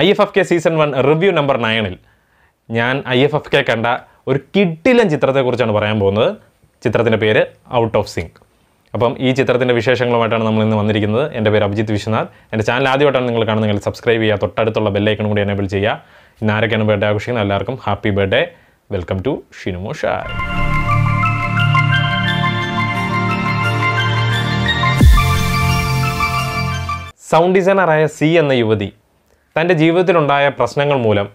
I F F K season one review number നയണിൽ ഞാൻ I F F K കണ്ട ഒരു കിട്ടിലൻ ചിത്രത്തെക്കുറിച്ചാണ് പറയാൻ പോകുന്നത് ചിത്രത്തിൻ്റെ പേര് ഔട്ട് ഓഫ് സിങ്ക് അപ്പം ഈ ചിത്രത്തിൻ്റെ വിശേഷങ്ങളുമായിട്ടാണ് നമ്മൾ ഇന്ന് വന്നിരിക്കുന്നത് എൻ്റെ പേര് അഭിജിത്ത് വിശ്വനാഥ് എൻ്റെ ചാനൽ ആദ്യമായിട്ടാണ് നിങ്ങൾ കാണുന്നത് നിങ്ങൾ സബ്സ്ക്രൈബ് ചെയ്യുക തൊട്ടടുത്തുള്ള ബെല്ലൈക്കൺ കൂടി എനേബിൾ ചെയ്യുക ഇന്ന് ആരൊക്കെയാണ് ബർത്ത്ഡേ ആഘോഷിക്കുന്നത് എല്ലാവർക്കും ഹാപ്പി ബർത്ത്ഡേ വെൽക്കം ടു ഷിനുമോ സൗണ്ട് ഡിസൈനറായ സി എന്ന യുവതി തൻ്റെ ജീവിതത്തിലുണ്ടായ പ്രശ്നങ്ങൾ മൂലം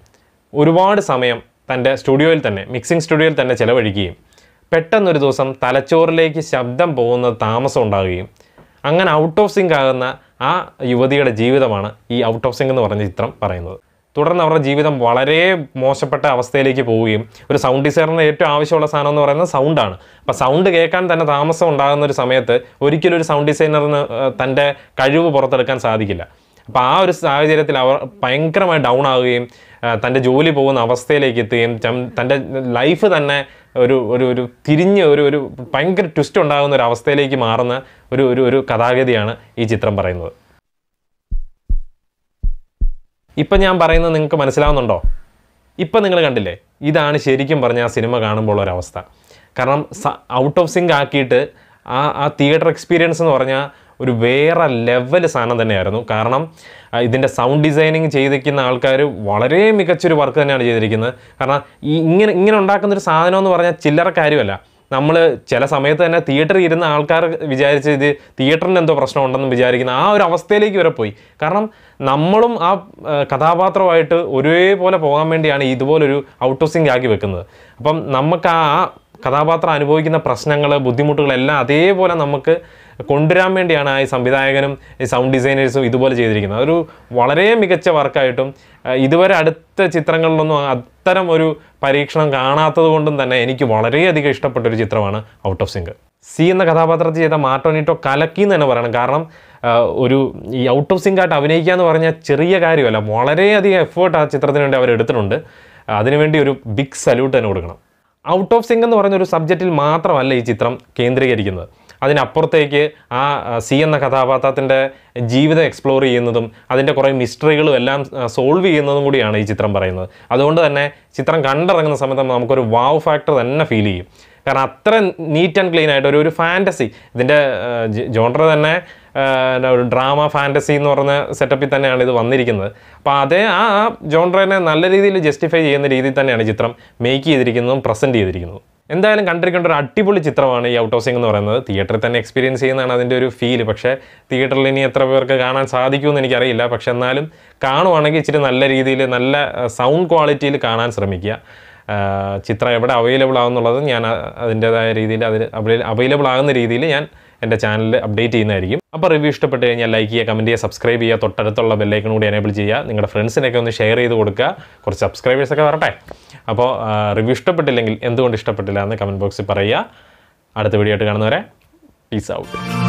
ഒരുപാട് സമയം തൻ്റെ സ്റ്റുഡിയോയിൽ തന്നെ മിക്സിംഗ് സ്റ്റുഡിയോയിൽ തന്നെ ചിലവഴിക്കുകയും പെട്ടെന്നൊരു ദിവസം തലച്ചോറിലേക്ക് ശബ്ദം പോകുന്ന താമസം ഉണ്ടാകുകയും അങ്ങനെ ഔട്ട് ഓഫ് സിങ്ക് ആകുന്ന ആ യുവതിയുടെ ജീവിതമാണ് ഈ ഔട്ട് ഓഫ് സിങ്ക് എന്ന് പറഞ്ഞ ചിത്രം പറയുന്നത് തുടർന്ന് അവരുടെ ജീവിതം വളരെ മോശപ്പെട്ട അവസ്ഥയിലേക്ക് പോവുകയും ഒരു സൗണ്ട് ഡിസൈറിന് ഏറ്റവും ആവശ്യമുള്ള സാധനം എന്ന് പറയുന്നത് സൗണ്ടാണ് അപ്പോൾ സൗണ്ട് കേൾക്കാൻ തന്നെ താമസം ഉണ്ടാകുന്ന ഒരു സമയത്ത് ഒരിക്കലും ഒരു സൗണ്ട് ഡിസൈനറിന് തൻ്റെ കഴിവ് പുറത്തെടുക്കാൻ സാധിക്കില്ല അപ്പം ആ ഒരു സാഹചര്യത്തിൽ അവർ ഭയങ്കരമായി ഡൗൺ ആവുകയും തൻ്റെ ജോലി പോകുന്ന അവസ്ഥയിലേക്ക് എത്തുകയും തൻ്റെ ലൈഫ് തന്നെ ഒരു ഒരു ഒരു തിരിഞ്ഞ് ഒരു ഒരു ഭയങ്കര ട്വിസ്റ്റ് ഉണ്ടാകുന്ന ഒരു അവസ്ഥയിലേക്ക് മാറുന്ന ഒരു ഒരു ഒരു കഥാഗതിയാണ് ഈ ചിത്രം പറയുന്നത് ഇപ്പം ഞാൻ പറയുന്നത് നിങ്ങൾക്ക് മനസ്സിലാവുന്നുണ്ടോ ഇപ്പം നിങ്ങൾ കണ്ടില്ലേ ഇതാണ് ശരിക്കും പറഞ്ഞ ആ സിനിമ കാണുമ്പോൾ ഒരവസ്ഥ കാരണം ഔട്ട് ഓഫ് സിങ്ക് ആക്കിയിട്ട് ആ ആ തിയേറ്റർ എക്സ്പീരിയൻസ് എന്ന് പറഞ്ഞാൽ ഒരു വേറെ ലെവൽ സാധനം തന്നെയായിരുന്നു കാരണം ഇതിൻ്റെ സൗണ്ട് ഡിസൈനിങ് ചെയ്തിരിക്കുന്ന ആൾക്കാർ വളരെ മികച്ചൊരു വർക്ക് തന്നെയാണ് ചെയ്തിരിക്കുന്നത് കാരണം ഈ ഇങ്ങനെ ഇങ്ങനെ ഉണ്ടാക്കുന്നൊരു സാധനം എന്ന് പറഞ്ഞാൽ ചില്ലറ കാര്യമല്ല നമ്മൾ ചില സമയത്ത് തന്നെ തിയേറ്ററിൽ ഇരുന്ന ആൾക്കാർ വിചാരിച്ച് ഇത് തിയേറ്ററിന് എന്തോ പ്രശ്നമുണ്ടെന്ന് വിചാരിക്കുന്ന ആ ഒരു അവസ്ഥയിലേക്ക് വരെ പോയി കാരണം നമ്മളും ആ കഥാപാത്രമായിട്ട് ഒരേപോലെ പോകാൻ വേണ്ടിയാണ് ഇതുപോലൊരു ഔട്ട് ഓഫ് സിങ്ക് ആക്കി വെക്കുന്നത് അപ്പം നമുക്ക് ആ കഥാപാത്രം അനുഭവിക്കുന്ന പ്രശ്നങ്ങൾ ബുദ്ധിമുട്ടുകളെല്ലാം അതേപോലെ നമുക്ക് കൊണ്ടുവരാൻ വേണ്ടിയാണ് ആ സംവിധായകനും ഈ സൗണ്ട് ഡിസൈനേഴ്സും ഇതുപോലെ ചെയ്തിരിക്കുന്നത് അതൊരു വളരെ മികച്ച വർക്കായിട്ടും ഇതുവരെ അടുത്ത ചിത്രങ്ങളിലൊന്നും അത്തരം ഒരു പരീക്ഷണം കാണാത്തത് കൊണ്ടും തന്നെ എനിക്ക് വളരെയധികം ഇഷ്ടപ്പെട്ട ഒരു ചിത്രമാണ് ഔട്ട് ഓഫ് സിങ്ക് സി എന്ന കഥാപാത്രത്തിൽ ചെയ്ത മാർട്ടോണിറ്റോ കലക്കി എന്ന് തന്നെ പറയണം കാരണം ഒരു ഈ ഔട്ട് ഓഫ് സിങ്ക് ആയിട്ട് അഭിനയിക്കുക എന്ന് പറഞ്ഞാൽ ചെറിയ കാര്യമല്ല വളരെയധികം എഫേർട്ട് ആ ചിത്രത്തിന് വേണ്ടി അവർ എടുത്തിട്ടുണ്ട് അതിനുവേണ്ടി ഒരു ബിഗ് സല്യൂട്ട് തന്നെ കൊടുക്കണം ഔട്ട് ഓഫ് സിങ്ക് എന്ന് പറഞ്ഞ ഒരു സബ്ജക്റ്റിൽ മാത്രമല്ല ഈ ചിത്രം കേന്ദ്രീകരിക്കുന്നത് അതിനപ്പുറത്തേക്ക് ആ സി എന്ന കഥാപാത്രത്തിൻ്റെ ജീവിതം എക്സ്പ്ലോർ ചെയ്യുന്നതും അതിൻ്റെ കുറേ മിസ്റ്ററികളും എല്ലാം സോൾവ് ചെയ്യുന്നതും കൂടിയാണ് ഈ ചിത്രം പറയുന്നത് അതുകൊണ്ട് തന്നെ ചിത്രം കണ്ടിറങ്ങുന്ന സമയത്ത് നമുക്കൊരു വാവ് ഫാക്ടർ തന്നെ ഫീൽ ചെയ്യും കാരണം അത്ര നീറ്റ് ആൻഡ് ക്ലീൻ ആയിട്ട് ഒരു ഒരു ഫാൻറ്റസി ഇതിൻ്റെ ജോണ്ടർ തന്നെ ഒരു ഡ്രാമ ഫാൻറ്റസി എന്ന് പറഞ്ഞ സെറ്റപ്പിൽ തന്നെയാണ് ഇത് വന്നിരിക്കുന്നത് അപ്പോൾ അതേ ആ ജോണ്ടറിനെ നല്ല രീതിയിൽ ജസ്റ്റിഫൈ ചെയ്യുന്ന രീതിയിൽ തന്നെയാണ് ചിത്രം മേക്ക് ചെയ്തിരിക്കുന്നതും പ്രസൻറ്റ് ചെയ്തിരിക്കുന്നതും എന്തായാലും കണ്ടിരിക്കേണ്ട ഒരു അടിപൊളി ചിത്രമാണ് ഈ ഔട്ട് ഹൗസിംഗ് എന്ന് പറയുന്നത് തിയേറ്ററിൽ തന്നെ എക്സ്പീരിയൻസ് ചെയ്യുന്നതാണ് അതിൻ്റെ ഒരു ഫീൽ പക്ഷേ തിയേറ്ററിൽ ഇനി എത്ര പേർക്ക് കാണാൻ സാധിക്കുമെന്ന് എനിക്കറിയില്ല പക്ഷെ എന്നാലും കാണുവാണെങ്കിൽ ഇച്ചിരി നല്ല രീതിയിൽ നല്ല സൗണ്ട് ക്വാളിറ്റിയിൽ കാണാൻ ശ്രമിക്കുക ചിത്രം എവിടെ അവൈലബിൾ ആകുന്നുള്ളത് ഞാൻ അതിൻ്റേതായ രീതിയിൽ അതിൽ അവൈലബിൾ ആകുന്ന രീതിയിൽ ഞാൻ എൻ്റെ ചാനൽ അപ്ഡേറ്റ് ചെയ്യുന്നതായിരിക്കും അപ്പോൾ റിവ്യൂ ഇഷ്ടപ്പെട്ട് കഴിഞ്ഞാൽ ലൈക്ക് ചെയ്യുക കമൻറ്റ് ചെയ്യുക സബ്സ്ക്രൈബ് ചെയ്യുക തൊട്ടടുത്തുള്ള ബെല്ലൈക്കൺ കൂടി എനേബിൾ ചെയ്യുക നിങ്ങളുടെ ഫ്രണ്ട്സിനൊക്കെ ഒന്ന് ഷെയർ ചെയ്ത് കൊടുക്കുക കുറച്ച് സബ്സ്ക്രൈബേഴ്സൊക്കെ വരട്ടെ അപ്പോൾ റിവ്യൂ ഇഷ്ടപ്പെട്ടില്ലെങ്കിൽ എന്തുകൊണ്ട് ഇഷ്ടപ്പെട്ടില്ല എന്ന് കമൻറ്റ് ബോക്സിൽ പറയുക അടുത്ത വീഡിയോ ആയിട്ട് കാണുന്നവരെ പീസ് ഔട്ട്